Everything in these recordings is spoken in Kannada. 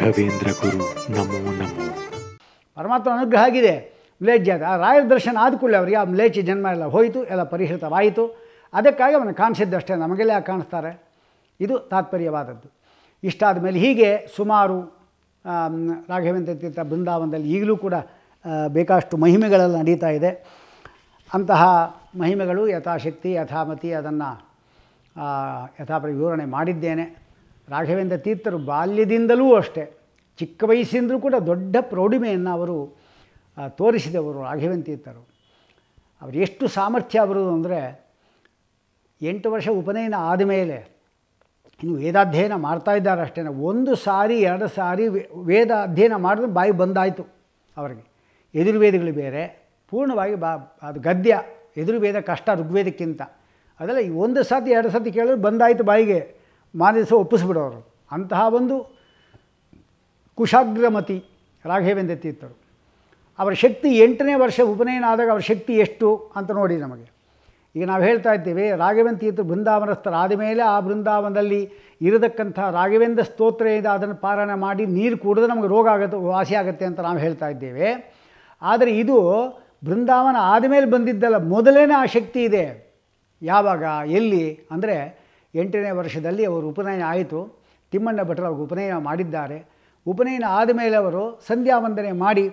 ರಾಘವೇಂದ್ರ ಗುರು ನಮೋ ನಮೋ ಪರಮಾತ್ಮ ಅನುಗ್ರಹ ಆಗಿದೆ ಮ್ಲೇಚ್ಛ ಆ ರಾಯರ ದರ್ಶನ ಆದ ಕೂಡಲೇ ಅವರಿಗೆ ಆ ಮ್ಲೇಚಿ ಜನ್ಮ ಎಲ್ಲ ಹೋಯಿತು ಎಲ್ಲ ಪರಿಹೃತವಾಯಿತು ಅದಕ್ಕಾಗಿ ಅವನು ಕಾಣಿಸಿದ್ದಷ್ಟೇ ನಮಗೆಲ್ಲ ಕಾಣಿಸ್ತಾರೆ ಇದು ತಾತ್ಪರ್ಯವಾದದ್ದು ಇಷ್ಟಾದ ಮೇಲೆ ಹೀಗೆ ಸುಮಾರು ರಾಘವೇಂದ್ರ ತೀರ್ಥ ಬೃಂದಾವನದಲ್ಲಿ ಈಗಲೂ ಕೂಡ ಬೇಕಾಷ್ಟು ಮಹಿಮೆಗಳೆಲ್ಲ ನಡೀತಾ ಇದೆ ಅಂತಹ ಮಹಿಮೆಗಳು ಯಥಾಶಕ್ತಿ ಯಥಾಮತಿ ಅದನ್ನು ಯಥಾಪ್ರ ವಿವರಣೆ ಮಾಡಿದ್ದೇನೆ ರಾಘವೇಂದ್ರ ತೀರ್ಥರು ಬಾಲ್ಯದಿಂದಲೂ ಅಷ್ಟೇ ಚಿಕ್ಕ ವಯಸ್ಸಿಂದಲೂ ಕೂಡ ದೊಡ್ಡ ಪ್ರೌಢಿಮೆಯನ್ನು ಅವರು ತೋರಿಸಿದವರು ರಾಘವೇಂದ್ರ ತೀರ್ಥರು ಅವರು ಎಷ್ಟು ಸಾಮರ್ಥ್ಯ ಅವರದು ಅಂದರೆ ಎಂಟು ವರ್ಷ ಉಪನಯನ ಆದಮೇಲೆ ಇನ್ನು ವೇದಾಧ್ಯಯನ ಮಾಡ್ತಾ ಇದ್ದಾರೆ ಅಷ್ಟೇ ಒಂದು ಸಾರಿ ಎರಡು ಸಾರಿ ವೇದ ಅಧ್ಯಯನ ಮಾಡಿದ್ರೆ ಬಾಯಿ ಬಂದಾಯಿತು ಅವರಿಗೆ ಎದುರ್ವೇದಗಳು ಬೇರೆ ಪೂರ್ಣವಾಗಿ ಬಾ ಅದು ಗದ್ಯ ಎದುರ್ವೇದ ಕಷ್ಟ ಋಗ್ವೇದಕ್ಕಿಂತ ಅದೆಲ್ಲ ಒಂದು ಸರ್ತಿ ಎರಡು ಸರ್ತಿ ಕೇಳಿದ್ರೆ ಬಂದಾಯಿತು ಬಾಯಿಗೆ ಮಾನಸ ಒಪ್ಪಿಸ್ಬಿಡೋರು ಅಂತಹ ಒಂದು ಕುಶಾಗ್ರಮತಿ ರಾಘವೇಂದ್ರ ತೀರ್ಥರು ಅವರ ಶಕ್ತಿ ಎಂಟನೇ ವರ್ಷ ಉಪನಯನ ಆದಾಗ ಅವರ ಶಕ್ತಿ ಎಷ್ಟು ಅಂತ ನೋಡಿ ನಮಗೆ ಈಗ ನಾವು ಹೇಳ್ತಾ ಇದ್ದೇವೆ ರಾಘವೇಂದ್ರ ತೀರ್ಥ ಬೃಂದಾವನಸ್ಥರಾದ ಮೇಲೆ ಆ ಬೃಂದಾವನದಲ್ಲಿ ಇರತಕ್ಕಂಥ ರಾಘವೇಂದ್ರ ಸ್ತೋತ್ರ ಇದೆ ಅದನ್ನು ಪಾರಾಯಣ ಮಾಡಿ ನೀರು ಕುಡಿದ್ರೆ ನಮಗೆ ರೋಗ ಆಗುತ್ತೆ ವಾಸಿ ಆಗುತ್ತೆ ಅಂತ ನಾವು ಹೇಳ್ತಾ ಇದ್ದೇವೆ ಆದರೆ ಇದು ಬೃಂದಾವನ ಆದಮೇಲೆ ಬಂದಿದ್ದಲ್ಲ ಮೊದಲೇ ಆ ಶಕ್ತಿ ಇದೆ ಯಾವಾಗ ಎಲ್ಲಿ ಅಂದರೆ ಎಂಟನೇ ವರ್ಷದಲ್ಲಿ ಅವರು ಉಪನಯನ ಆಯಿತು ತಿಮ್ಮಣ್ಣ ಭಟ್ರು ಅವ್ರಿಗೆ ಉಪನಯನ ಮಾಡಿದ್ದಾರೆ ಉಪನಯನ ಆದಮೇಲೆ ಅವರು ಸಂಧ್ಯಾ ವಂದನೆ ಮಾಡಿ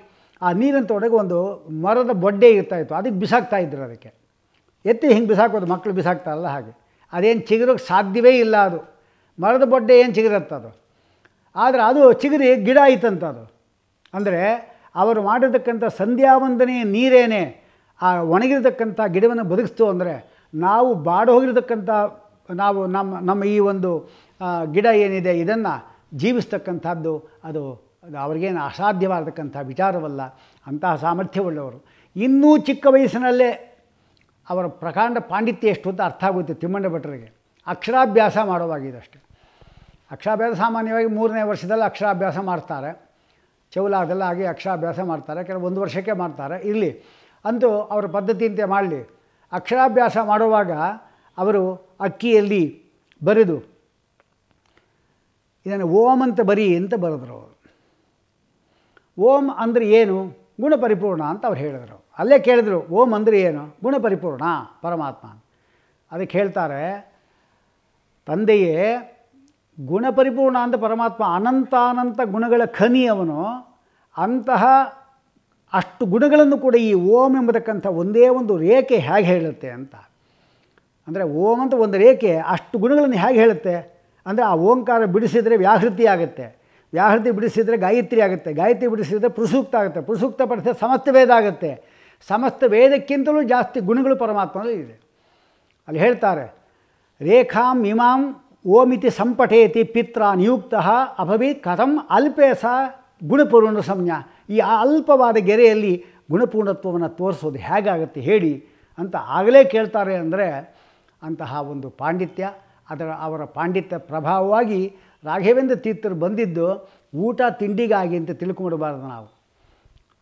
ಆ ನೀರಿನ ತೊಡಗೆ ಒಂದು ಮರದ ಬೊಡ್ಡೆ ಇರ್ತಾಯಿತ್ತು ಅದಕ್ಕೆ ಬಿಸಾಕ್ತಾ ಇದ್ರು ಅದಕ್ಕೆ ಎತ್ತಿ ಹಿಂಗೆ ಬಿಸಾಕೋದು ಮಕ್ಕಳು ಬಿಸಾಕ್ತಾರಲ್ಲ ಹಾಗೆ ಅದೇನು ಚಿಗುರೋಕ್ಕೆ ಸಾಧ್ಯವೇ ಇಲ್ಲ ಅದು ಮರದ ಬೊಡ್ಡೆ ಏನು ಅದು ಆದರೆ ಅದು ಚಿಗುರಿ ಗಿಡ ಅದು ಅಂದರೆ ಅವರು ಮಾಡಿರ್ತಕ್ಕಂಥ ವಂದನೆಯ ನೀರೇನೆ ಆ ಒಣಗಿರತಕ್ಕಂಥ ಗಿಡವನ್ನು ಬದುಕಿಸ್ತು ಅಂದರೆ ನಾವು ಬಾಡೋಗಿರ್ತಕ್ಕಂಥ ನಾವು ನಮ್ಮ ನಮ್ಮ ಈ ಒಂದು ಗಿಡ ಏನಿದೆ ಇದನ್ನು ಜೀವಿಸ್ತಕ್ಕಂಥದ್ದು ಅದು ಅವ್ರಿಗೇನು ಅಸಾಧ್ಯವಾಗತಕ್ಕಂಥ ವಿಚಾರವಲ್ಲ ಅಂತಹ ಸಾಮರ್ಥ್ಯವುಳ್ಳವರು ಇನ್ನೂ ಚಿಕ್ಕ ವಯಸ್ಸಿನಲ್ಲೇ ಅವರ ಪ್ರಕಾಂಡ ಪಾಂಡಿತ್ಯ ಎಷ್ಟು ಅಂತ ಅರ್ಥ ಆಗುತ್ತೆ ತಿಮ್ಮಣ್ಣ ಭಟ್ರಿಗೆ ಅಕ್ಷರಾಭ್ಯಾಸ ಮಾಡೋವಾಗಿದೆ ಅಕ್ಷರಾಭ್ಯಾಸ ಸಾಮಾನ್ಯವಾಗಿ ಮೂರನೇ ವರ್ಷದಲ್ಲಿ ಅಕ್ಷರಾಭ್ಯಾಸ ಮಾಡ್ತಾರೆ ಚೌಲಾದೆಲ್ಲ ಆಗಿ ಅಕ್ಷರಾಭ್ಯಾಸ ಮಾಡ್ತಾರೆ ಕೆಲವು ಒಂದು ವರ್ಷಕ್ಕೆ ಮಾಡ್ತಾರೆ ಇರಲಿ ಅಂತೂ ಅವರ ಪದ್ಧತಿಯಂತೆ ಮಾಡಲಿ ಅಕ್ಷರಾಭ್ಯಾಸ ಮಾಡುವಾಗ ಅವರು ಅಕ್ಕಿಯಲ್ಲಿ ಬರೆದು ಇದನ್ನು ಓಂ ಅಂತ ಬರೀ ಅಂತ ಬರೆದ್ರು ಅವರು ಓಂ ಅಂದರೆ ಏನು ಗುಣ ಪರಿಪೂರ್ಣ ಅಂತ ಅವ್ರು ಹೇಳಿದರು ಅಲ್ಲೇ ಕೇಳಿದರು ಓಂ ಅಂದರೆ ಏನು ಗುಣ ಪರಿಪೂರ್ಣ ಪರಮಾತ್ಮ ಅದಕ್ಕೆ ಹೇಳ್ತಾರೆ ತಂದೆಯೇ ಗುಣ ಪರಿಪೂರ್ಣ ಅಂತ ಪರಮಾತ್ಮ ಅನಂತಾನಂತ ಗುಣಗಳ ಖನಿ ಅವನು ಅಂತಹ ಅಷ್ಟು ಗುಣಗಳನ್ನು ಕೂಡ ಈ ಓಂ ಎಂಬತಕ್ಕಂಥ ಒಂದೇ ಒಂದು ರೇಖೆ ಹೇಗೆ ಹೇಳುತ್ತೆ ಅಂತ ಅಂದರೆ ಓಂ ಅಂತ ಒಂದು ರೇಖೆ ಅಷ್ಟು ಗುಣಗಳನ್ನು ಹೇಗೆ ಹೇಳುತ್ತೆ ಅಂದರೆ ಆ ಓಂಕಾರ ಬಿಡಿಸಿದರೆ ವ್ಯಾಹೃತಿ ಆಗುತ್ತೆ ವ್ಯಾಹೃತಿ ಬಿಡಿಸಿದರೆ ಗಾಯತ್ರಿ ಆಗುತ್ತೆ ಗಾಯತ್ರಿ ಬಿಡಿಸಿದರೆ ಪುರುಸೂಕ್ತ ಆಗುತ್ತೆ ಪುರುಸೂಕ್ತ ಪಡಿಸಿದ ಸಮಸ್ತ ವೇದ ಆಗುತ್ತೆ ಸಮಸ್ತ ವೇದಕ್ಕಿಂತಲೂ ಜಾಸ್ತಿ ಗುಣಗಳು ಪರಮಾತ್ಮನಲ್ಲಿ ಇದೆ ಅಲ್ಲಿ ಹೇಳ್ತಾರೆ ರೇಖಾಂ ಇಮಾಂ ಓಮಿತಿ ಸಂಪಟೇತಿ ಪಿತ್ರ ನಿಯುಕ್ತ ಅಭವಿ ಕಥಂ ಅಲ್ಪೇ ಸ ಗುಣಪೂರ್ಣ ಸಂಜ್ಞ ಈ ಅಲ್ಪವಾದ ಗೆರೆಯಲ್ಲಿ ಗುಣಪೂರ್ಣತ್ವವನ್ನು ತೋರಿಸೋದು ಹೇಗಾಗುತ್ತೆ ಹೇಳಿ ಅಂತ ಆಗಲೇ ಕೇಳ್ತಾರೆ ಅಂದರೆ ಅಂತಹ ಒಂದು ಪಾಂಡಿತ್ಯ ಅದರ ಅವರ ಪಾಂಡಿತ್ಯ ಪ್ರಭಾವವಾಗಿ ರಾಘವೇಂದ್ರ ತೀರ್ಥರು ಬಂದಿದ್ದು ಊಟ ತಿಂಡಿಗಾಗಿ ಅಂತ ತಿಳ್ಕೊಂಬಿಡಬಾರ್ದು ನಾವು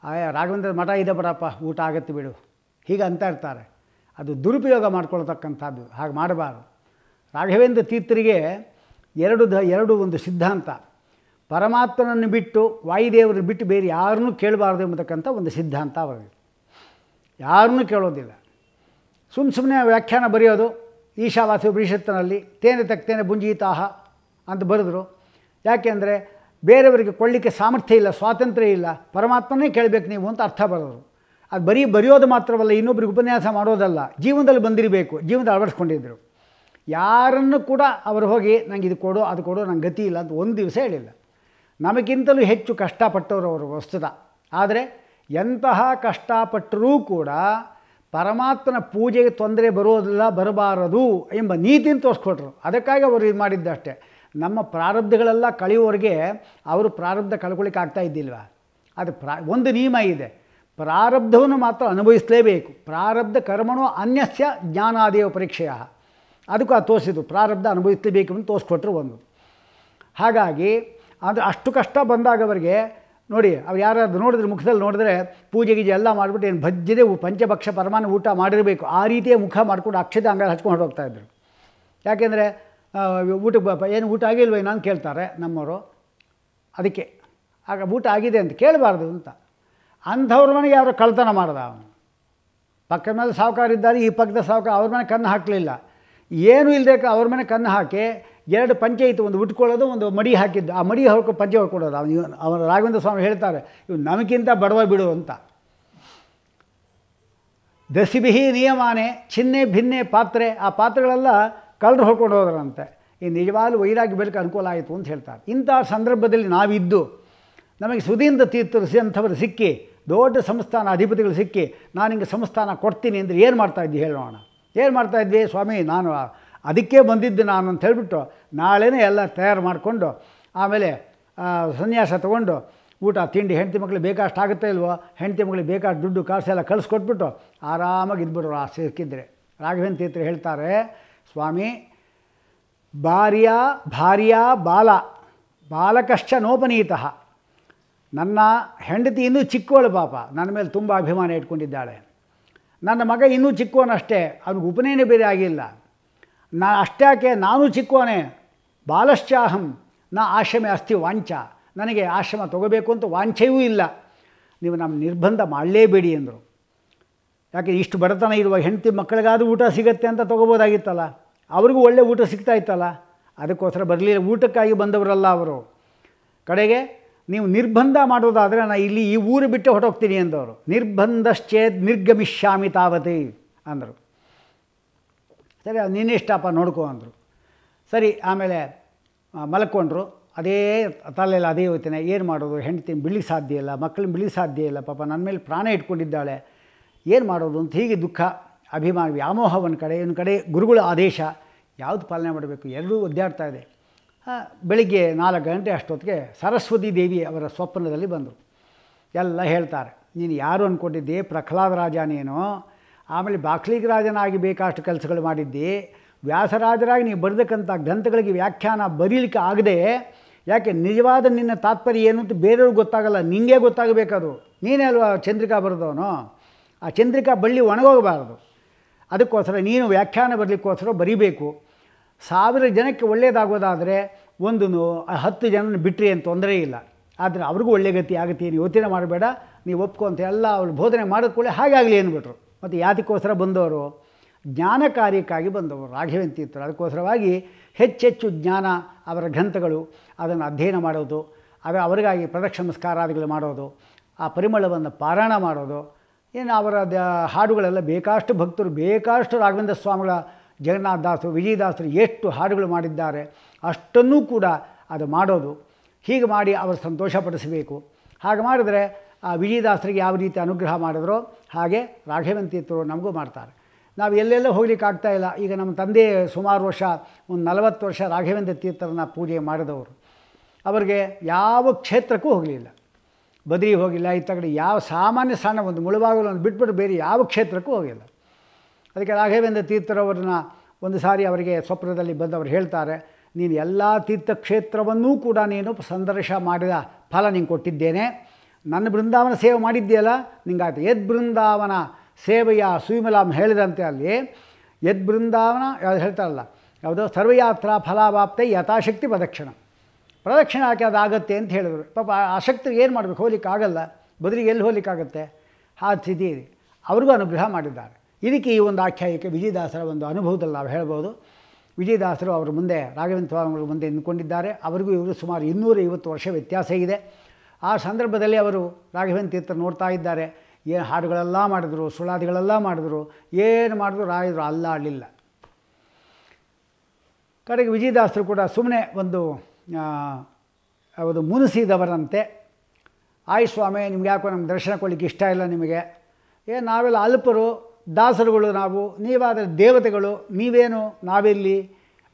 ಆಯಾ ರಾಘವೇಂದ್ರ ಮಠ ಇದೆ ಬರಪ್ಪ ಊಟ ಆಗತ್ತೆ ಬಿಡು ಹೀಗೆ ಅಂತ ಇರ್ತಾರೆ ಅದು ದುರುಪಯೋಗ ಮಾಡ್ಕೊಳ್ತಕ್ಕಂಥದ್ದು ಹಾಗೆ ಮಾಡಬಾರ್ದು ರಾಘವೇಂದ್ರ ತೀರ್ಥರಿಗೆ ಎರಡು ದ ಎರಡು ಒಂದು ಸಿದ್ಧಾಂತ ಪರಮಾತ್ಮನನ್ನು ಬಿಟ್ಟು ವಾಯುದೇವರನ್ನು ಬಿಟ್ಟು ಬೇರೆ ಯಾರನ್ನೂ ಕೇಳಬಾರ್ದು ಎಂಬತಕ್ಕಂಥ ಒಂದು ಸಿದ್ಧಾಂತ ಅವರಿಗೆ ಯಾರನ್ನೂ ಕೇಳೋದಿಲ್ಲ ಸುಮ್ಮ ಸುಮ್ಮನೆ ವ್ಯಾಖ್ಯಾನ ಬರೆಯೋದು ಈಶಾವಾಸ್ಯ ಉಪನಿಷತ್ತಿನಲ್ಲಿ ತೇನೆ ತಕ್ತೇನೆ ಬುಂಜಿತಾಹ ಅಂತ ಬರೆದರು ಯಾಕೆಂದರೆ ಬೇರೆಯವರಿಗೆ ಕೊಡಲಿಕ್ಕೆ ಸಾಮರ್ಥ್ಯ ಇಲ್ಲ ಸ್ವಾತಂತ್ರ್ಯ ಇಲ್ಲ ಪರಮಾತ್ಮನೇ ಕೇಳಬೇಕು ನೀವು ಅಂತ ಅರ್ಥ ಬರೋರು ಅದು ಬರೀ ಬರೆಯೋದು ಮಾತ್ರವಲ್ಲ ಇನ್ನೊಬ್ರಿಗೆ ಉಪನ್ಯಾಸ ಮಾಡೋದಲ್ಲ ಜೀವನದಲ್ಲಿ ಬಂದಿರಬೇಕು ಜೀವನದಲ್ಲಿ ಅಳವಡಿಸ್ಕೊಂಡಿದ್ದರು ಯಾರನ್ನು ಕೂಡ ಅವರು ಹೋಗಿ ನಂಗೆ ಇದು ಕೊಡು ಅದು ಕೊಡು ನಂಗೆ ಗತಿ ಇಲ್ಲ ಅಂತ ಒಂದು ದಿವಸ ಹೇಳಿಲ್ಲ ನಮಗಿಂತಲೂ ಹೆಚ್ಚು ಕಷ್ಟಪಟ್ಟವರು ಅವರು ವಸ್ತುತ ಆದರೆ ಎಂತಹ ಕಷ್ಟಪಟ್ಟರೂ ಕೂಡ ಪರಮಾತ್ಮನ ಪೂಜೆಗೆ ತೊಂದರೆ ಬರೋದಿಲ್ಲ ಬರಬಾರದು ಎಂಬ ನೀತಿನ ತೋರಿಸ್ಕೊಟ್ರು ಅದಕ್ಕಾಗಿ ಅವರು ಇದು ಮಾಡಿದ್ದಷ್ಟೇ ನಮ್ಮ ಪ್ರಾರಬ್ಧಗಳೆಲ್ಲ ಕಳೆಯುವವರಿಗೆ ಅವರು ಪ್ರಾರಬ್ಧ ಕಳ್ಕೊಳ್ಳಿಕ್ಕೆ ಆಗ್ತಾ ಇದ್ದಿಲ್ವ ಅದು ಪ್ರಾ ಒಂದು ನಿಯಮ ಇದೆ ಪ್ರಾರಬ್ಧವನ್ನು ಮಾತ್ರ ಅನುಭವಿಸಲೇಬೇಕು ಪ್ರಾರಬ್ಧ ಕರ್ಮಣೋ ಅನ್ಯಸ್ಯ ಜ್ಞಾನಾದೇವ ಪರೀಕ್ಷೆಯ ಅದಕ್ಕೂ ಅದು ತೋರಿಸಿದ್ರು ಪ್ರಾರಬ್ಧ ಅನುಭವಿಸಲೇಬೇಕು ಅಂತ ತೋರಿಸ್ಕೊಟ್ರು ಒಂದು ಹಾಗಾಗಿ ಅದು ಅಷ್ಟು ಕಷ್ಟ ಬಂದಾಗವರಿಗೆ ನೋಡಿ ಅವ್ರು ಯಾರಾದ್ರು ನೋಡಿದ್ರೆ ಮುಖದಲ್ಲಿ ನೋಡಿದ್ರೆ ಪೂಜೆ ಗೀಜೆ ಎಲ್ಲ ಮಾಡಿಬಿಟ್ಟು ಏನು ಭಜ್ಜದೆ ಪಂಚಭಕ್ಷ ಪರಮಾನ ಊಟ ಮಾಡಿರಬೇಕು ಆ ರೀತಿಯೇ ಮುಖ ಮಾಡಿಕೊಂಡು ಅಕ್ಷತೆ ಅಂಗಡಿ ಹಚ್ಕೊಂಡು ಹೋಗ್ತಾಯಿದ್ರು ಯಾಕೆಂದರೆ ಊಟಕ್ಕೆ ಏನು ಊಟ ಆಗಿಲ್ವ ಅಂತ ಕೇಳ್ತಾರೆ ನಮ್ಮವರು ಅದಕ್ಕೆ ಆಗ ಊಟ ಆಗಿದೆ ಅಂತ ಕೇಳಬಾರ್ದು ಅಂತ ಅಂಥವ್ರ ಮನೆಗೆ ಯಾರು ಕಳ್ತನ ಮಾಡ್ದ ಅವನು ಪಕ್ಕದ ಮೇಲೆ ಸಾವುಕಾರ ಇದ್ದಾರೆ ಈ ಪಕ್ಕದ ಸಾವುಕಾರ ಅವ್ರ ಮನೆ ಕಣ್ಣು ಹಾಕಲಿಲ್ಲ ಏನೂ ಇಲ್ಲದೆ ಅವ್ರ ಮನೆ ಕಣ್ಣು ಹಾಕಿ ಎರಡು ಪಂಚಾಯಿತಿ ಒಂದು ಉಟ್ಕೊಳ್ಳೋದು ಒಂದು ಮಡಿ ಹಾಕಿದ್ದು ಆ ಮಡಿ ಹೊಡ್ಕೊ ಪಂಚೆ ಹೊಡ್ಕೊಡೋದು ಅವನು ಅವನ ರಾಘವೇಂದ್ರ ಸ್ವಾಮಿ ಹೇಳ್ತಾರೆ ಇವು ನಮಗಿಂತ ಬಡವ ಬಿಡು ಅಂತ ದಸಿಬಿಹಿ ನಿಯಮಾನೆ ಚಿನ್ನೆ ಭಿನ್ನೆ ಪಾತ್ರೆ ಆ ಪಾತ್ರೆಗಳೆಲ್ಲ ಕಳ್ಳರು ಹೊಡ್ಕೊಂಡು ಹೋದ್ರಂತೆ ಈ ನಿಜವಾಗಲೂ ವೈರಾಗಿ ಬೆಳಕು ಅನುಕೂಲ ಆಯಿತು ಅಂತ ಹೇಳ್ತಾರೆ ಇಂಥ ಸಂದರ್ಭದಲ್ಲಿ ನಾವಿದ್ದು ನಮಗೆ ಸುದೀಂದ ತೀರ್ಥರು ಅಂಥವರು ಸಿಕ್ಕಿ ದೊಡ್ಡ ಸಂಸ್ಥಾನ ಅಧಿಪತಿಗಳು ಸಿಕ್ಕಿ ನಾನು ಹಿಂಗೆ ಸಂಸ್ಥಾನ ಕೊಡ್ತೀನಿ ಅಂದರೆ ಏನು ಮಾಡ್ತಾ ಇದ್ದೀವಿ ಹೇಳೋಣ ಏನು ಮಾಡ್ತಾ ಇದ್ವಿ ಸ್ವಾಮಿ ನಾನು ಅದಕ್ಕೆ ಬಂದಿದ್ದು ನಾನು ಅಂತ ಹೇಳಿಬಿಟ್ಟು ನಾಳೆನೇ ಎಲ್ಲ ತಯಾರು ಮಾಡಿಕೊಂಡು ಆಮೇಲೆ ಸನ್ಯಾಸ ತೊಗೊಂಡು ಊಟ ತಿಂಡಿ ಹೆಂಡತಿ ಮಕ್ಳಿಗೆ ಬೇಕಷ್ಟು ಆಗುತ್ತೆ ಇಲ್ವೋ ಹೆಂಡತಿ ಮಕ್ಕಳಿಗೆ ಬೇಕಾಷ್ಟು ದುಡ್ಡು ಕಾಸು ಎಲ್ಲ ಕಳಿಸ್ಕೊಟ್ಬಿಟ್ಟು ಆರಾಮಾಗಿ ಇದ್ಬಿಡ್ರು ಆ ಸಿಕ್ಕಿದ್ರೆ ರಾಘವೇಂದ್ರ ತೀರ್ಥರು ಹೇಳ್ತಾರೆ ಸ್ವಾಮಿ ಭಾರ್ಯ ಭಾರ್ಯ ಬಾಲ ಬಾಲಕಶ್ಚ ನೋಪನೀತ ನನ್ನ ಹೆಂಡತಿ ಇನ್ನೂ ಚಿಕ್ಕವಳು ಪಾಪ ನನ್ನ ಮೇಲೆ ತುಂಬ ಅಭಿಮಾನ ಇಟ್ಕೊಂಡಿದ್ದಾಳೆ ನನ್ನ ಮಗ ಇನ್ನೂ ಚಿಕ್ಕವನಷ್ಟೇ ಅವ್ನಿಗೆ ಉಪನಯನ ಬೇರೆ ಆಗಿಲ್ಲ ನಾ ಅಷ್ಟ್ಯಾಕೆ ನಾನು ಚಿಕ್ಕೋನೆ ಬಾಲಶ್ಚಾಹಂ ನಾ ಆಶ್ರಮೆ ಅಸ್ತಿ ವಾಂಚ ನನಗೆ ಆಶ್ರಮ ತಗೋಬೇಕು ಅಂತ ವಾಂಛೆಯೂ ಇಲ್ಲ ನೀವು ನಮ್ಮ ನಿರ್ಬಂಧ ಮಾಡಲೇಬೇಡಿ ಎಂದರು ಯಾಕೆ ಇಷ್ಟು ಬಡತನ ಇರುವ ಹೆಂಡತಿ ಮಕ್ಕಳಿಗಾದರೂ ಊಟ ಸಿಗತ್ತೆ ಅಂತ ತೊಗೋಬೋದಾಗಿತ್ತಲ್ಲ ಅವ್ರಿಗೂ ಒಳ್ಳೆ ಊಟ ಸಿಗ್ತಾ ಇತ್ತಲ್ಲ ಅದಕ್ಕೋಸ್ಕರ ಬರಲಿಲ್ಲ ಊಟಕ್ಕಾಗಿ ಬಂದವರಲ್ಲ ಅವರು ಕಡೆಗೆ ನೀವು ನಿರ್ಬಂಧ ಮಾಡೋದಾದರೆ ನಾನು ಇಲ್ಲಿ ಈ ಊರು ಬಿಟ್ಟು ಹೊರಟೋಗ್ತೀನಿ ಎಂದವರು ನಿರ್ಬಂಧಶ್ಚೇದ್ ನಿರ್ಗಮಿಷ್ಯಾಮಿ ತಾವತಿ ಅಂದರು ಸರಿ ಅದು ಇಷ್ಟಪ್ಪ ನೋಡ್ಕೊ ಅಂದರು ಸರಿ ಆಮೇಲೆ ಮಲ್ಕೊಂಡ್ರು ಅದೇ ತಲೆಯಲ್ಲಿ ಅದೇ ಯೋಚನೆ ಏನು ಮಾಡೋದು ಹೆಂಡ್ತಿನ ಬಿಳಿ ಸಾಧ್ಯ ಇಲ್ಲ ಮಕ್ಕಳು ಬಿಳಿ ಸಾಧ್ಯ ಇಲ್ಲ ಪಾಪ ನನ್ನ ಮೇಲೆ ಪ್ರಾಣ ಇಟ್ಕೊಂಡಿದ್ದಾಳೆ ಏನು ಮಾಡೋದು ಅಂತ ಹೀಗೆ ದುಃಖ ಅಭಿಮಾನ ವ್ಯಾಮೋಹ ಒಂದು ಕಡೆ ಒಂದು ಕಡೆ ಗುರುಗಳ ಆದೇಶ ಯಾವುದು ಪಾಲನೆ ಮಾಡಬೇಕು ಎರಡೂ ಒದ್ದಾಡ್ತಾ ಇದೆ ಬೆಳಿಗ್ಗೆ ನಾಲ್ಕು ಗಂಟೆ ಅಷ್ಟೊತ್ತಿಗೆ ಸರಸ್ವತಿ ದೇವಿ ಅವರ ಸ್ವಪ್ನದಲ್ಲಿ ಬಂದರು ಎಲ್ಲ ಹೇಳ್ತಾರೆ ನೀನು ಯಾರು ಅಂದ್ಕೊಂಡಿದ್ದೆ ಪ್ರಹ್ಲಾದ ರಾಜ ನೀನು ಆಮೇಲೆ ಬಾಕ್ಲಿಗರಾಜನಾಗಿ ಬೇಕಷ್ಟು ಕೆಲಸಗಳು ಮಾಡಿದ್ದಿ ವ್ಯಾಸರಾಜರಾಗಿ ನೀವು ಬರೆದಕ್ಕಂಥ ಗ್ರಂಥಗಳಿಗೆ ವ್ಯಾಖ್ಯಾನ ಬರೀಲಿಕ್ಕೆ ಆಗದೆ ಯಾಕೆ ನಿಜವಾದ ನಿನ್ನ ತಾತ್ಪರ್ಯ ಏನು ಅಂತ ಬೇರೆಯವ್ರಿಗೆ ಗೊತ್ತಾಗಲ್ಲ ನಿಂಗೆ ಗೊತ್ತಾಗಬೇಕದು ನೀನೇ ಅಲ್ವಾ ಚಂದ್ರಿಕಾ ಬರೆದವನು ಆ ಚಂದ್ರಿಕಾ ಬಳ್ಳಿ ಒಣಗೋಗಬಾರ್ದು ಅದಕ್ಕೋಸ್ಕರ ನೀನು ವ್ಯಾಖ್ಯಾನ ಬರಲಿಕ್ಕೋಸ್ಕರ ಬರೀಬೇಕು ಸಾವಿರ ಜನಕ್ಕೆ ಒಳ್ಳೆಯದಾಗೋದಾದರೆ ಒಂದು ಹತ್ತು ಜನನ ಬಿಟ್ಟರೆ ಏನು ತೊಂದರೆ ಇಲ್ಲ ಆದರೆ ಅವ್ರಿಗೂ ಒಳ್ಳೆ ಗತಿ ಆಗುತ್ತೆ ಏನು ಯೋಚನೆ ಮಾಡಬೇಡ ನೀವು ಒಪ್ಕೊ ಅಂತ ಎಲ್ಲ ಅವ್ರು ಬೋಧನೆ ಮಾಡಿದ ಕೂಡಲೇ ಏನು ಅನ್ಬಿಟ್ರು ಮತ್ತು ಯಾತಕ್ಕೋಸ್ಕರ ಬಂದವರು ಜ್ಞಾನ ಕಾರ್ಯಕ್ಕಾಗಿ ಬಂದವರು ರಾಘವೇಂದ್ರ ತೀರ್ಥರು ಅದಕ್ಕೋಸ್ಕರವಾಗಿ ಹೆಚ್ಚೆಚ್ಚು ಜ್ಞಾನ ಅವರ ಗ್ರಂಥಗಳು ಅದನ್ನು ಅಧ್ಯಯನ ಮಾಡೋದು ಅದು ಅವರಿಗಾಗಿ ಪ್ರದಕ್ಷ ಮಾಡೋದು ಆ ಪರಿಮಳವನ್ನು ಪಾರಾಯಣ ಮಾಡೋದು ಏನು ಅವರ ಹಾಡುಗಳೆಲ್ಲ ಬೇಕಾಷ್ಟು ಭಕ್ತರು ಬೇಕಾಷ್ಟು ರಾಘವೇಂದ್ರ ಸ್ವಾಮಿಗಳ ಜಗನ್ನಾಥದಾಸರು ವಿಜಯದಾಸರು ಎಷ್ಟು ಹಾಡುಗಳು ಮಾಡಿದ್ದಾರೆ ಅಷ್ಟನ್ನೂ ಕೂಡ ಅದು ಮಾಡೋದು ಹೀಗೆ ಮಾಡಿ ಅವರು ಸಂತೋಷಪಡಿಸಬೇಕು ಹಾಗೆ ಮಾಡಿದರೆ ಆ ವಿಜಯದಾಸರಿಗೆ ಯಾವ ರೀತಿ ಅನುಗ್ರಹ ಮಾಡಿದ್ರೋ ಹಾಗೆ ರಾಘವೇಂದ್ರ ತೀರ್ಥರು ನಮಗೂ ಮಾಡ್ತಾರೆ ನಾವು ಎಲ್ಲೆಲ್ಲೋ ಹೋಗ್ಲಿಕ್ಕಾಗ್ತಾ ಇಲ್ಲ ಈಗ ನಮ್ಮ ತಂದೆ ಸುಮಾರು ವರ್ಷ ಒಂದು ನಲವತ್ತು ವರ್ಷ ರಾಘವೇಂದ್ರ ತೀರ್ಥರನ್ನ ಪೂಜೆ ಮಾಡಿದವರು ಅವರಿಗೆ ಯಾವ ಕ್ಷೇತ್ರಕ್ಕೂ ಹೋಗಲಿಲ್ಲ ಬದ್ರಿ ಹೋಗಿಲ್ಲ ಈ ತಗಡೆ ಯಾವ ಸಾಮಾನ್ಯ ಸ್ಥಾನ ಒಂದು ಮುಳುಬಾಗಲು ಒಂದು ಬಿಟ್ಬಿಟ್ಟು ಬೇರೆ ಯಾವ ಕ್ಷೇತ್ರಕ್ಕೂ ಹೋಗಿಲ್ಲ ಅದಕ್ಕೆ ರಾಘವೇಂದ್ರ ತೀರ್ಥರವ್ರನ್ನ ಒಂದು ಸಾರಿ ಅವರಿಗೆ ಸ್ವಪ್ನದಲ್ಲಿ ಬಂದವರು ಹೇಳ್ತಾರೆ ನೀನು ಎಲ್ಲ ತೀರ್ಥಕ್ಷೇತ್ರವನ್ನೂ ಕೂಡ ನೀನು ಸಂದರ್ಶ ಮಾಡಿದ ಫಲ ನೀನು ಕೊಟ್ಟಿದ್ದೇನೆ ನನ್ನ ಬೃಂದಾವನ ಸೇವೆ ಮಾಡಿದ್ದೀಯಲ್ಲ ನಿಂಗಾಯ್ತು ಯದ್ ಬೃಂದಾವನ ಸೇವೆಯ ಸುವಿಮಲಾಮ್ ಹೇಳಿದಂತೆ ಅಲ್ಲಿ ಯದ್ ಬೃಂದಾವನ ಯಾವುದು ಹೇಳ್ತಾರಲ್ಲ ಯಾವುದೋ ಸರ್ವಯಾತ್ರ ಫಲಾಭಾಪ್ತೆ ಯಥಾಶಕ್ತಿ ಪ್ರದಕ್ಷಿಣ ಪ್ರದಕ್ಷಿಣ ಹಾಕಿ ಆಗತ್ತೆ ಅಂತ ಹೇಳಿದರು ಪಾಪ ಶಕ್ತಿ ಏನು ಮಾಡಬೇಕು ಹೋಲಿಕ್ಕಾಗಲ್ಲ ಬದಲಿಗೆ ಎಲ್ಲಿ ಹೋಗ್ಲಿಕ್ಕಾಗತ್ತೆ ಆ ಸ್ಥಿತಿ ಇದೆ ಅವ್ರಿಗೂ ಅನುಗ್ರಹ ಮಾಡಿದ್ದಾರೆ ಇದಕ್ಕೆ ಈ ಒಂದು ಆಖ್ಯಾಯಕ್ಕೆ ವಿಜಯದಾಸರ ಒಂದು ಅನುಭವದಲ್ಲಿ ನಾವು ಹೇಳ್ಬೋದು ವಿಜಯದಾಸರು ಅವರ ಮುಂದೆ ರಾಘವೇಂದ್ರ ಸ್ವಾಮಿಗಳ ಮುಂದೆ ನಿಂತ್ಕೊಂಡಿದ್ದಾರೆ ಅವರಿಗೂ ಇವರು ಸುಮಾರು ಇನ್ನೂರೈವತ್ತು ವರ್ಷ ವ್ಯತ್ಯಾಸ ಇದೆ ಆ ಸಂದರ್ಭದಲ್ಲಿ ಅವರು ರಾಘವೇಂದ್ರ ತೀರ್ಥ ನೋಡ್ತಾ ಇದ್ದಾರೆ ಏನು ಹಾಡುಗಳೆಲ್ಲ ಮಾಡಿದ್ರು ಸುಳಾದಿಗಳೆಲ್ಲ ಮಾಡಿದ್ರು ಏನು ಮಾಡಿದ್ರು ರಾಯರು ಅಲ್ಲ ಆಡಲಿಲ್ಲ ಕಡೆಗೆ ವಿಜಯದಾಸರು ಕೂಡ ಸುಮ್ಮನೆ ಒಂದು ಅವರು ಮುನಿಸಿದವರಂತೆ ಆಯ್ ಸ್ವಾಮಿ ನಿಮ್ಗೆ ಯಾಕೋ ನಮ್ಗೆ ದರ್ಶನ ಕೊಡಲಿಕ್ಕೆ ಇಷ್ಟ ಇಲ್ಲ ನಿಮಗೆ ಏ ನಾವೆಲ್ಲ ಅಲ್ಪರು ದಾಸರುಗಳು ನಾವು ನೀವಾದರೆ ದೇವತೆಗಳು ನೀವೇನು ನಾವಿಲ್ಲಿ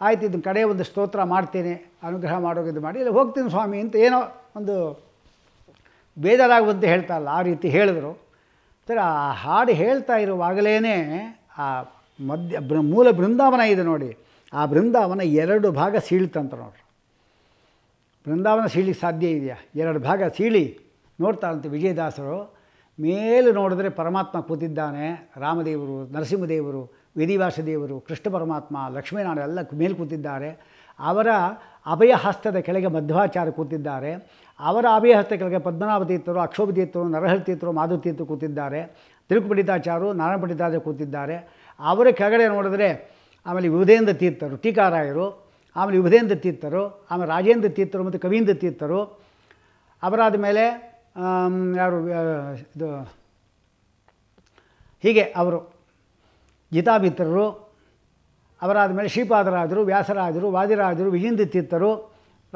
ಆಯ್ತು ಇದನ್ನು ಕಡೆ ಒಂದು ಸ್ತೋತ್ರ ಮಾಡ್ತೀನಿ ಅನುಗ್ರಹ ಮಾಡೋಗಿದ್ದು ಮಾಡಿ ಇಲ್ಲಿ ಹೋಗ್ತೀನಿ ಸ್ವಾಮಿ ಅಂತ ಏನೋ ಒಂದು ಬೇಜಾರಾಗುವಂತೆ ಹೇಳ್ತಾ ಅಲ್ಲ ಆ ರೀತಿ ಹೇಳಿದ್ರು ಸರಿ ಆ ಹಾಡು ಹೇಳ್ತಾ ಇರುವಾಗಲೇ ಆ ಮಧ್ಯ ಬೃ ಮೂಲ ಬೃಂದಾವನ ಇದೆ ನೋಡಿ ಆ ಬೃಂದಾವನ ಎರಡು ಭಾಗ ಸೀಳ್ತಂತ ನೋಡ್ರಿ ಬೃಂದಾವನ ಸೀಳಿಗೆ ಸಾಧ್ಯ ಇದೆಯಾ ಎರಡು ಭಾಗ ಸೀಳಿ ನೋಡ್ತಾ ಅಂತ ವಿಜಯದಾಸರು ಮೇಲೆ ನೋಡಿದ್ರೆ ಪರಮಾತ್ಮ ಕೂತಿದ್ದಾನೆ ರಾಮದೇವರು ನರಸಿಂಹದೇವರು ದೇವರು ಕೃಷ್ಣ ಪರಮಾತ್ಮ ಲಕ್ಷ್ಮೀನಾರಾಯಣ ಎಲ್ಲ ಮೇಲೆ ಕೂತಿದ್ದಾರೆ ಅವರ ಅಭಯ ಹಸ್ತದ ಕೆಳಗೆ ಮಧ್ವಾಚಾರ್ಯ ಕೂತಿದ್ದಾರೆ ಅವರ ಅಭಯ ಕೆಳಗೆ ಪದ್ಮನಾಭ ತೀರ್ಥರು ಅಕ್ಷೋಭ ತೀರ್ಥರು ನರಹರಿ ತೀರ್ಥರು ಮಾಧು ತೀರ್ಥರು ಕೂತಿದ್ದಾರೆ ತಿರುಕುಪಂಡಿತಾಚಾರು ನಾರಾಯಣ ಪಂಡಿತಾಚಾರ್ಯ ಕೂತಿದ್ದಾರೆ ಅವರ ಕೆಳಗಡೆ ನೋಡಿದ್ರೆ ಆಮೇಲೆ ವಿಭುಧೇಂದ್ರ ತೀರ್ಥರು ಟೀಕಾರಾಯರು ಆಮೇಲೆ ವಿಭುಧೇಂದ್ರ ತೀರ್ಥರು ಆಮೇಲೆ ರಾಜೇಂದ್ರ ತೀರ್ಥರು ಮತ್ತು ಕವೀಂದ್ರ ತೀರ್ಥರು ಅವರಾದ ಮೇಲೆ ಯಾರು ಇದು ಹೀಗೆ ಅವರು ಗೀತಾಭಿತ್ರರು ಅವರಾದ ಮೇಲೆ ಶ್ರೀಪಾದರಾಜರು ವ್ಯಾಸರಾಜರು ವಾದಿರಾಜರು ವಿಜೇಂದ್ರ ತೀರ್ಥರು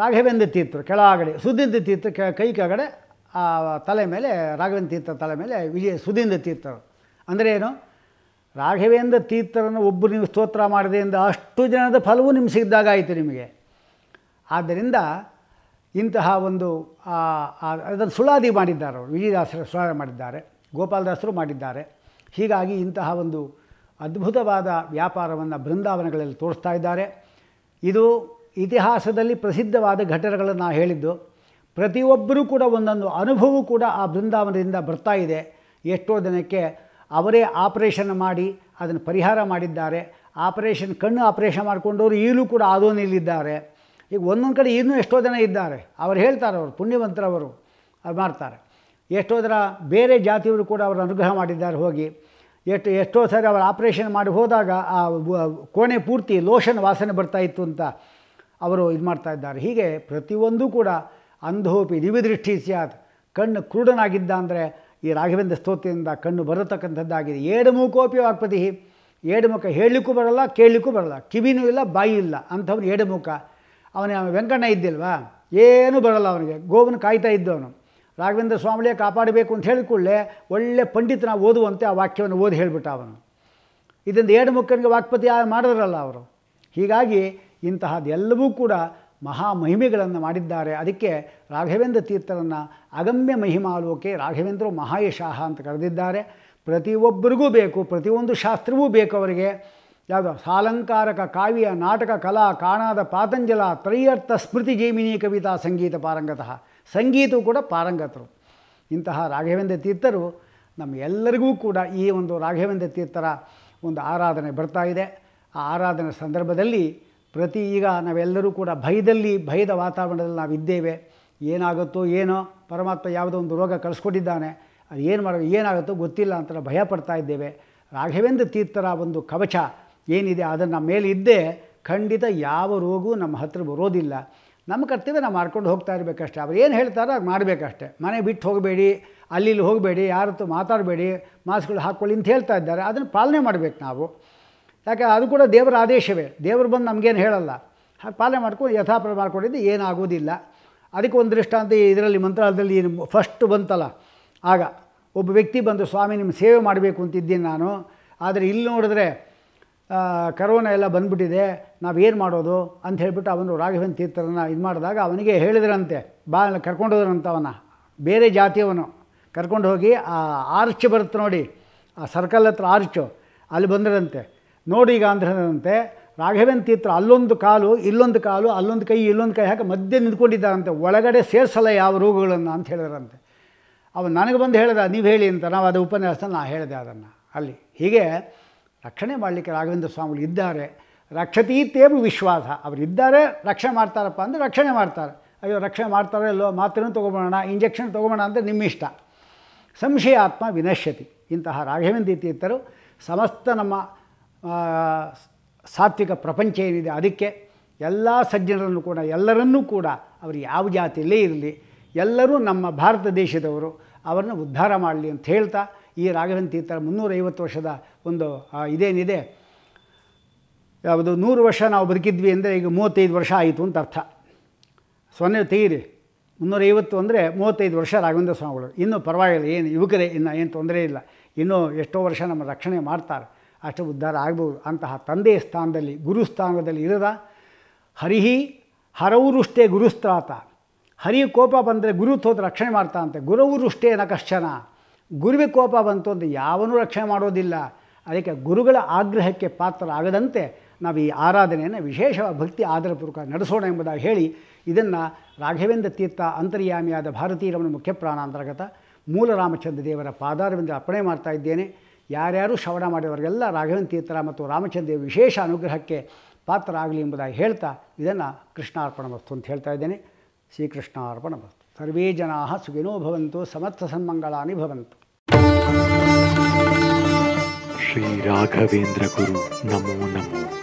ರಾಘವೇಂದ್ರ ತೀರ್ಥರು ಕೆಳಗಡೆ ಸುದೀಂದ್ರ ತೀರ್ಥ ಕೆ ಕೈ ಕೆಳಗಡೆ ಆ ತಲೆ ಮೇಲೆ ರಾಘವೇಂದ್ರ ತೀರ್ಥ ತಲೆ ಮೇಲೆ ವಿಜಯ ಸುದೀಂದ್ರ ತೀರ್ಥರು ಅಂದರೆ ಏನು ರಾಘವೇಂದ್ರ ತೀರ್ಥರನ್ನು ಒಬ್ಬರು ನೀವು ಸ್ತೋತ್ರ ಮಾಡಿದೆಯಿಂದ ಅಷ್ಟು ಜನದ ಫಲವು ನಿಮ್ಗೆ ಸಿಗ್ದಾಗ ನಿಮಗೆ ಆದ್ದರಿಂದ ಇಂತಹ ಒಂದು ಅದನ್ನು ಸುಳಾದಿ ಮಾಡಿದ್ದಾರೆ ವಿಜಯದಾಸರು ಸುಳಾದ ಮಾಡಿದ್ದಾರೆ ಗೋಪಾಲದಾಸರು ಮಾಡಿದ್ದಾರೆ ಹೀಗಾಗಿ ಇಂತಹ ಒಂದು ಅದ್ಭುತವಾದ ವ್ಯಾಪಾರವನ್ನು ಬೃಂದಾವನಗಳಲ್ಲಿ ತೋರಿಸ್ತಾ ಇದ್ದಾರೆ ಇದು ಇತಿಹಾಸದಲ್ಲಿ ಪ್ರಸಿದ್ಧವಾದ ಘಟನೆಗಳನ್ನು ನಾವು ಹೇಳಿದ್ದು ಪ್ರತಿಯೊಬ್ಬರೂ ಕೂಡ ಒಂದೊಂದು ಅನುಭವವೂ ಕೂಡ ಆ ಬೃಂದಾವನದಿಂದ ಬರ್ತಾ ಇದೆ ಎಷ್ಟೋ ದಿನಕ್ಕೆ ಅವರೇ ಆಪರೇಷನ್ ಮಾಡಿ ಅದನ್ನು ಪರಿಹಾರ ಮಾಡಿದ್ದಾರೆ ಆಪರೇಷನ್ ಕಣ್ಣು ಆಪರೇಷನ್ ಮಾಡಿಕೊಂಡವರು ಈಗಲೂ ಕೂಡ ಆದೋನಿಲ್ಲಿದ್ದಾರೆ ಈಗ ಒಂದೊಂದು ಕಡೆ ಇನ್ನೂ ಎಷ್ಟೋ ಜನ ಇದ್ದಾರೆ ಅವರು ಹೇಳ್ತಾರೆ ಅವರು ಪುಣ್ಯವಂತರವರು ಅವ್ರು ಮಾಡ್ತಾರೆ ಎಷ್ಟೋ ಜನ ಬೇರೆ ಜಾತಿಯವರು ಕೂಡ ಅವರು ಅನುಗ್ರಹ ಮಾಡಿದ್ದಾರೆ ಹೋಗಿ ಎಷ್ಟು ಎಷ್ಟೋ ಸಾರಿ ಅವರು ಆಪ್ರೇಷನ್ ಮಾಡಿ ಹೋದಾಗ ಆ ಕೋಣೆ ಪೂರ್ತಿ ಲೋಷನ್ ವಾಸನೆ ಬರ್ತಾಯಿತ್ತು ಅಂತ ಅವರು ಇದು ಮಾಡ್ತಾ ಇದ್ದಾರೆ ಹೀಗೆ ಪ್ರತಿಯೊಂದೂ ಕೂಡ ಅಂಧೋಪಿ ದೃಷ್ಟಿ ಸ್ಯಾತ್ ಕಣ್ಣು ಕ್ರೂಡನಾಗಿದ್ದ ಅಂದರೆ ಈ ರಾಘವೇಂದ್ರ ಸ್ತೋತ್ರದಿಂದ ಕಣ್ಣು ಬರತಕ್ಕಂಥದ್ದಾಗಿದೆ ಏಡು ಮೂಕೋಪಿ ವಾಕ್ಪತಿ ಏಡು ಮುಖ ಹೇಳಲಿಕ್ಕೂ ಬರಲ್ಲ ಕೇಳಲಿಕ್ಕೂ ಬರಲ್ಲ ಕಿವಿನೂ ಇಲ್ಲ ಬಾಯಿ ಇಲ್ಲ ಅಂಥವ್ನು ಏಡು ಮುಖ ಅವನೇ ವೆಂಕಣ್ಣ ಇದ್ದಿಲ್ವಾ ಏನೂ ಬರಲ್ಲ ಅವನಿಗೆ ಗೋವನ್ನು ಕಾಯ್ತಾ ಇದ್ದವನು ರಾಘವೇಂದ್ರ ಸ್ವಾಮಿಯೇ ಕಾಪಾಡಬೇಕು ಅಂತ ಹೇಳಿಕೊಳ್ಳೆ ಒಳ್ಳೆ ಪಂಡಿತನ ಓದುವಂತೆ ಆ ವಾಕ್ಯವನ್ನು ಓದಿ ಹೇಳಿಬಿಟ್ಟ ಅವನು ಇದರಿಂದ ಏಡು ಮುಖನಿಗೆ ವಾಕ್ಪತಿ ಮಾಡಿದ್ರಲ್ಲ ಅವರು ಹೀಗಾಗಿ ಇಂತಹದ್ದೆಲ್ಲವೂ ಕೂಡ ಮಹಾ ಮಹಿಮೆಗಳನ್ನು ಮಾಡಿದ್ದಾರೆ ಅದಕ್ಕೆ ರಾಘವೇಂದ್ರ ತೀರ್ಥರನ್ನು ಅಗಮ್ಯ ಮಹಿಮಾಲೋಕೆ ರಾಘವೇಂದ್ರ ಮಹಾಯಶಾಹ ಅಂತ ಕರೆದಿದ್ದಾರೆ ಪ್ರತಿಯೊಬ್ಬರಿಗೂ ಬೇಕು ಪ್ರತಿಯೊಂದು ಶಾಸ್ತ್ರವೂ ಬೇಕು ಅವರಿಗೆ ಯಾವುದು ಸಾಲಂಕಾರಕ ಕಾವ್ಯ ನಾಟಕ ಕಲಾ ಕಾಣಾದ ಪಾತಂಜಲ ತ್ರಯರ್ಥ ಸ್ಮೃತಿ ಜೈಮಿನಿ ಕವಿತಾ ಸಂಗೀತ ಪಾರಂಗತಃ ಸಂಗೀತವು ಕೂಡ ಪಾರಂಗತರು ಇಂತಹ ರಾಘವೇಂದ್ರ ತೀರ್ಥರು ನಮಗೆಲ್ಲರಿಗೂ ಕೂಡ ಈ ಒಂದು ರಾಘವೇಂದ್ರ ತೀರ್ಥರ ಒಂದು ಆರಾಧನೆ ಬರ್ತಾ ಇದೆ ಆ ಆರಾಧನೆ ಸಂದರ್ಭದಲ್ಲಿ ಪ್ರತಿ ಈಗ ನಾವೆಲ್ಲರೂ ಕೂಡ ಭಯದಲ್ಲಿ ಭಯದ ವಾತಾವರಣದಲ್ಲಿ ನಾವಿದ್ದೇವೆ ಏನಾಗುತ್ತೋ ಏನೋ ಪರಮಾತ್ಮ ಯಾವುದೋ ಒಂದು ರೋಗ ಕಳಿಸ್ಕೊಟ್ಟಿದ್ದಾನೆ ಅದು ಏನು ಮಾಡೋ ಏನಾಗುತ್ತೋ ಗೊತ್ತಿಲ್ಲ ಅಂತ ಭಯ ಪಡ್ತಾ ಇದ್ದೇವೆ ರಾಘವೇಂದ್ರ ತೀರ್ಥರ ಒಂದು ಕವಚ ಏನಿದೆ ಅದನ್ನು ಮೇಲಿದ್ದೇ ಖಂಡಿತ ಯಾವ ರೋಗವೂ ನಮ್ಮ ಹತ್ರ ಬರೋದಿಲ್ಲ ನಮ್ಮ ಕರ್ತವ್ಯ ನಾವು ಮಾಡ್ಕೊಂಡು ಹೋಗ್ತಾ ಇರಬೇಕಷ್ಟೇ ಅವ್ರು ಏನು ಹೇಳ್ತಾರೋ ಅದು ಮಾಡಬೇಕಷ್ಟೇ ಮನೆ ಬಿಟ್ಟು ಹೋಗಬೇಡಿ ಅಲ್ಲಿ ಹೋಗಬೇಡಿ ಯಾರತ್ತೂ ಮಾತಾಡಬೇಡಿ ಮಾಸ್ಕ್ಗಳು ಹಾಕ್ಕೊಳ್ಳಿ ಅಂತ ಹೇಳ್ತಾ ಇದ್ದಾರೆ ಅದನ್ನು ಪಾಲನೆ ಮಾಡಬೇಕು ನಾವು ಯಾಕೆ ಅದು ಕೂಡ ದೇವರ ಆದೇಶವೇ ದೇವರು ಬಂದು ನಮಗೇನು ಹೇಳಲ್ಲ ಪಾಲನೆ ಮಾಡ್ಕೊಂಡು ಯಥಾಪ್ರ ಮಾಡ್ಕೊಂಡಿದ್ದು ಏನಾಗೋದಿಲ್ಲ ಅದಕ್ಕೆ ಒಂದು ದೃಷ್ಟಾಂತ ಇದರಲ್ಲಿ ಮಂತ್ರಾಲಯದಲ್ಲಿ ಫಸ್ಟ್ ಬಂತಲ್ಲ ಆಗ ಒಬ್ಬ ವ್ಯಕ್ತಿ ಬಂದು ಸ್ವಾಮಿ ನಿಮ್ಮ ಸೇವೆ ಮಾಡಬೇಕು ಅಂತಿದ್ದೀನಿ ನಾನು ಆದರೆ ಇಲ್ಲಿ ನೋಡಿದ್ರೆ ಕರೋನಾ ಎಲ್ಲ ಬಂದ್ಬಿಟ್ಟಿದೆ ನಾವೇನು ಮಾಡೋದು ಅಂತ ಹೇಳಿಬಿಟ್ಟು ಅವನು ರಾಘವೇಂದ್ರ ತೀರ್ಥರನ್ನು ಇದು ಮಾಡಿದಾಗ ಅವನಿಗೆ ಹೇಳಿದ್ರಂತೆ ಬಾ ಕರ್ಕೊಂಡೋದ್ರಂತ ಅವನ ಬೇರೆ ಜಾತಿಯವನು ಕರ್ಕೊಂಡು ಹೋಗಿ ಆ ಆರ್ಚ್ ಬರುತ್ತೆ ನೋಡಿ ಆ ಸರ್ಕಲ್ ಹತ್ರ ಆರ್ಚು ಅಲ್ಲಿ ಬಂದ್ರಂತೆ ನೋಡಿ ಈಗ ಅಂದ್ರಂತೆ ರಾಘವೇಂದ್ರ ತೀರ್ಥ ಅಲ್ಲೊಂದು ಕಾಲು ಇಲ್ಲೊಂದು ಕಾಲು ಅಲ್ಲೊಂದು ಕೈ ಇಲ್ಲೊಂದು ಕೈ ಹಾಕಿ ಮಧ್ಯೆ ನಿಂತ್ಕೊಂಡಿದ್ದಾರಂತೆ ಒಳಗಡೆ ಸೇರಿಸಲ್ಲ ಯಾವ ರೋಗಗಳನ್ನು ಅಂತ ಹೇಳಿದ್ರಂತೆ ಅವ ನನಗೆ ಬಂದು ಹೇಳಿದ ನೀವು ಹೇಳಿ ಅಂತ ನಾವು ಅದು ಉಪನ್ಯಾಸ ನಾನು ಹೇಳಿದೆ ಅದನ್ನು ಅಲ್ಲಿ ಹೀಗೆ ರಕ್ಷಣೆ ಮಾಡಲಿಕ್ಕೆ ರಾಘವೇಂದ್ರ ಸ್ವಾಮಿಗಳು ಇದ್ದಾರೆ ರಕ್ಷತೀತೇವು ವಿಶ್ವಾಸ ಅವರಿದ್ದಾರೆ ರಕ್ಷಣೆ ಮಾಡ್ತಾರಪ್ಪ ಅಂದರೆ ರಕ್ಷಣೆ ಮಾಡ್ತಾರೆ ಅಯ್ಯೋ ರಕ್ಷಣೆ ಮಾಡ್ತಾರೋ ಇಲ್ಲೋ ಮಾತ್ರ ತೊಗೊಬೋಣ ಇಂಜೆಕ್ಷನ್ ತೊಗೊಬೋಣ ಅಂದರೆ ನಿಮ್ಮಿಷ್ಟ ಸಂಶಯ ಆತ್ಮ ವಿನಶ್ಯತಿ ಇಂತಹ ರಾಘವೇಂದ್ರ ತೀರ್ಥರು ಸಮಸ್ತ ನಮ್ಮ ಸಾತ್ವಿಕ ಪ್ರಪಂಚ ಏನಿದೆ ಅದಕ್ಕೆ ಎಲ್ಲ ಸಜ್ಜನರನ್ನು ಕೂಡ ಎಲ್ಲರನ್ನೂ ಕೂಡ ಅವರು ಯಾವ ಜಾತಿಯಲ್ಲೇ ಇರಲಿ ಎಲ್ಲರೂ ನಮ್ಮ ಭಾರತ ದೇಶದವರು ಅವರನ್ನು ಉದ್ಧಾರ ಮಾಡಲಿ ಅಂತ ಹೇಳ್ತಾ ಈ ರಾಘವೇಂದ್ರ ತೀರ್ಥರ ಮುನ್ನೂರೈವತ್ತು ವರ್ಷದ ಒಂದು ಇದೇನಿದೆ ಯಾವುದು ನೂರು ವರ್ಷ ನಾವು ಬದುಕಿದ್ವಿ ಅಂದರೆ ಈಗ ಮೂವತ್ತೈದು ವರ್ಷ ಆಯಿತು ಅಂತ ಅರ್ಥ ಸೊನ್ನೆ ತೆಗೀರಿ ಮುನ್ನೂರೈವತ್ತು ಅಂದರೆ ಮೂವತ್ತೈದು ವರ್ಷ ರಾಘವೇಂದ್ರ ಸ್ವಾಮಿಗಳು ಇನ್ನೂ ಪರವಾಗಿಲ್ಲ ಏನು ಯುವಕರೇ ಇನ್ನು ಏನು ತೊಂದರೆ ಇಲ್ಲ ಇನ್ನೂ ಎಷ್ಟೋ ವರ್ಷ ನಮ್ಮ ರಕ್ಷಣೆ ಮಾಡ್ತಾರೆ ಅಷ್ಟು ಉದ್ಧಾರ ಆಗ್ಬೋದು ಅಂತಹ ತಂದೆಯ ಸ್ಥಾನದಲ್ಲಿ ಗುರುಸ್ಥಾನದಲ್ಲಿ ಇರದ ಹರಿಹಿ ಹರವುರುಷ್ಟೇ ಗುರುಸ್ತ್ರಾತ ಹರಿ ಕೋಪ ಬಂದರೆ ಗುರು ತೋದು ರಕ್ಷಣೆ ಮಾಡ್ತಾ ಅಂತ ನ ಕಶ್ಚನ ಗುರುವಿ ಕೋಪ ಬಂತು ಅಂತ ಯಾವನೂ ರಕ್ಷಣೆ ಮಾಡೋದಿಲ್ಲ ಅದಕ್ಕೆ ಗುರುಗಳ ಆಗ್ರಹಕ್ಕೆ ಪಾತ್ರ ಆಗದಂತೆ ನಾವು ಈ ಆರಾಧನೆಯನ್ನು ವಿಶೇಷ ಭಕ್ತಿ ಆಧಾರಪೂರ್ವಕ ನಡೆಸೋಣ ಎಂಬುದಾಗಿ ಹೇಳಿ ಇದನ್ನು ರಾಘವೇಂದ್ರ ತೀರ್ಥ ಅಂತರ್ಯಾಮಿಯಾದ ಭಾರತೀಯರವನ ಮುಖ್ಯ ಅಂತರ್ಗತ ಮೂಲ ರಾಮಚಂದ್ರ ದೇವರ ಪಾದಾರವೆಂದು ಅರ್ಪಣೆ ಮಾಡ್ತಾ ಇದ್ದೇನೆ ಯಾರ್ಯಾರು ಶ್ರವಣ ಮಾಡಿದವರಿಗೆಲ್ಲ ರಾಘವನ್ ತೀರ್ಥರ ಮತ್ತು ರಾಮಚಂದ್ರ ವಿಶೇಷ ಅನುಗ್ರಹಕ್ಕೆ ಪಾತ್ರ ಆಗಲಿ ಎಂಬುದಾಗಿ ಹೇಳ್ತಾ ಇದನ್ನು ಕೃಷ್ಣಾರ್ಪಣ ವಸ್ತು ಅಂತ ಹೇಳ್ತಾ ಇದ್ದೇನೆ ಶ್ರೀಕೃಷ್ಣಾರ್ಪಣ ವಸ್ತು ಸರ್ವೇ ಜನಾ ಸುಖಿನೋ ಭವಂತು ಸಮರ್ಥ ಸನ್ಮಂಗಳಾನಿ ಭವಂತು ಶ್ರೀ ರಾಘವೇಂದ್ರ ಗುರು ನಮೋ ನಮೋ